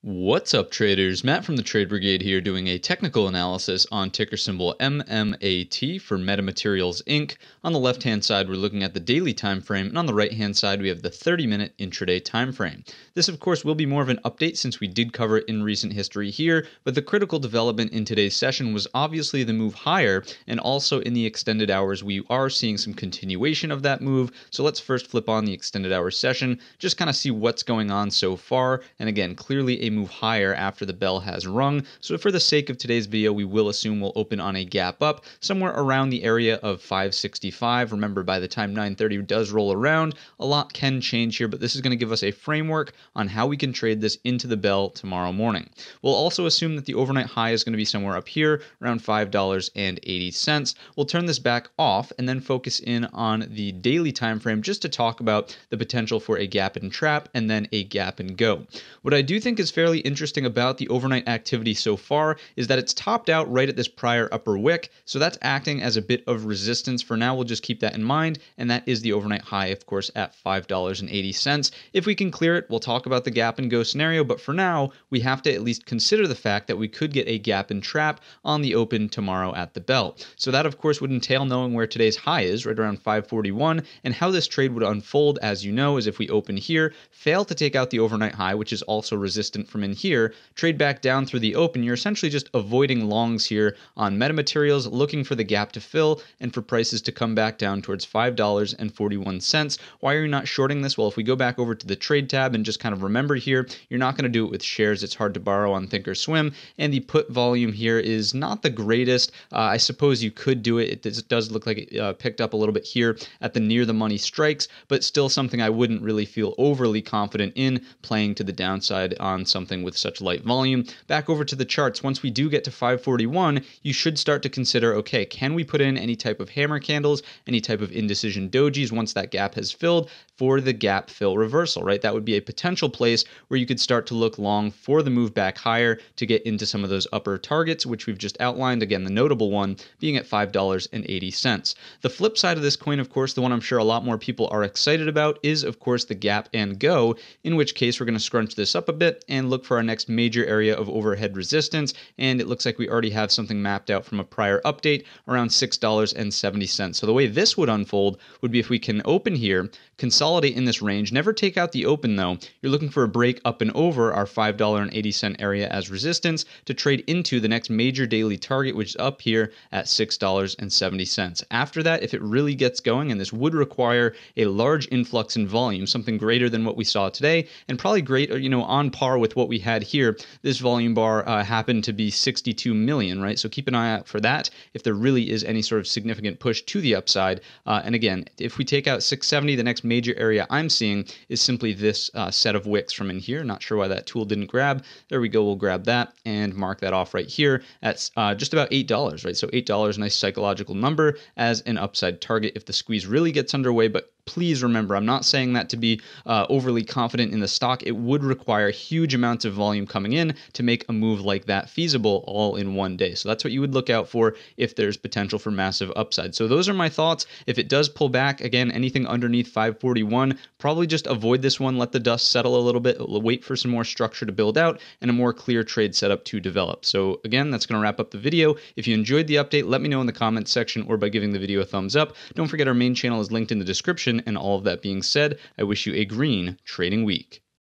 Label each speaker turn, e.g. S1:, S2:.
S1: What's up, traders? Matt from the Trade Brigade here doing a technical analysis on ticker symbol MMAT for Metamaterials Inc. On the left hand side, we're looking at the daily time frame, and on the right hand side, we have the 30 minute intraday time frame. This, of course, will be more of an update since we did cover it in recent history here, but the critical development in today's session was obviously the move higher, and also in the extended hours, we are seeing some continuation of that move. So let's first flip on the extended hour session, just kind of see what's going on so far, and again, clearly a they move higher after the bell has rung. So for the sake of today's video, we will assume we'll open on a gap up somewhere around the area of 565. Remember, by the time 930 does roll around, a lot can change here, but this is going to give us a framework on how we can trade this into the bell tomorrow morning. We'll also assume that the overnight high is going to be somewhere up here around $5.80. We'll turn this back off and then focus in on the daily time frame just to talk about the potential for a gap and trap and then a gap and go. What I do think is fairly interesting about the overnight activity so far is that it's topped out right at this prior upper wick, so that's acting as a bit of resistance. For now, we'll just keep that in mind, and that is the overnight high, of course, at $5.80. If we can clear it, we'll talk about the gap and go scenario, but for now, we have to at least consider the fact that we could get a gap and trap on the open tomorrow at the bell. So that, of course, would entail knowing where today's high is, right around 541, and how this trade would unfold, as you know, is if we open here, fail to take out the overnight high, which is also resistant from in here, trade back down through the open. You're essentially just avoiding longs here on metamaterials, looking for the gap to fill and for prices to come back down towards $5.41. Why are you not shorting this? Well, if we go back over to the trade tab and just kind of remember here, you're not going to do it with shares. It's hard to borrow on Thinkorswim. And the put volume here is not the greatest. Uh, I suppose you could do it. It does look like it uh, picked up a little bit here at the near the money strikes, but still something I wouldn't really feel overly confident in playing to the downside on some something with such light volume. Back over to the charts, once we do get to 541, you should start to consider okay, can we put in any type of hammer candles, any type of indecision dojis once that gap has filled? for the gap fill reversal, right? That would be a potential place where you could start to look long for the move back higher to get into some of those upper targets, which we've just outlined. Again, the notable one being at $5.80. The flip side of this coin, of course, the one I'm sure a lot more people are excited about is, of course, the gap and go, in which case we're going to scrunch this up a bit and look for our next major area of overhead resistance. And it looks like we already have something mapped out from a prior update around $6.70. So the way this would unfold would be if we can open here, consult consolidate in this range. Never take out the open though. You're looking for a break up and over our $5.80 area as resistance to trade into the next major daily target, which is up here at $6.70. After that, if it really gets going, and this would require a large influx in volume, something greater than what we saw today, and probably great, you know, on par with what we had here. This volume bar uh, happened to be 62 million, right? So keep an eye out for that if there really is any sort of significant push to the upside. Uh, and again, if we take out 670, the next major area I'm seeing is simply this uh, set of wicks from in here. Not sure why that tool didn't grab. There we go. We'll grab that and mark that off right here at uh, just about $8, right? So $8, nice psychological number as an upside target if the squeeze really gets underway, but please remember, I'm not saying that to be uh, overly confident in the stock. It would require huge amounts of volume coming in to make a move like that feasible all in one day. So that's what you would look out for if there's potential for massive upside. So those are my thoughts. If it does pull back, again, anything underneath 541 one. Probably just avoid this one, let the dust settle a little bit, wait for some more structure to build out and a more clear trade setup to develop. So again, that's going to wrap up the video. If you enjoyed the update, let me know in the comments section or by giving the video a thumbs up. Don't forget our main channel is linked in the description. And all of that being said, I wish you a green trading week.